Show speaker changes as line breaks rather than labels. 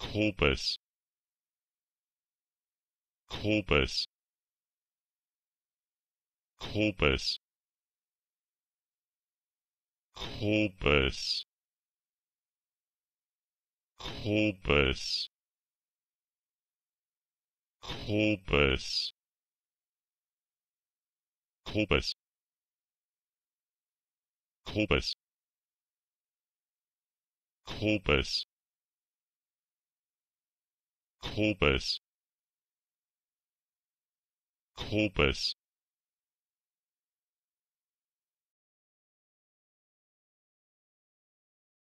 Korbes Korbes Korbes Korbes Korbes Korbes Korbes Korbes Korbes Corpus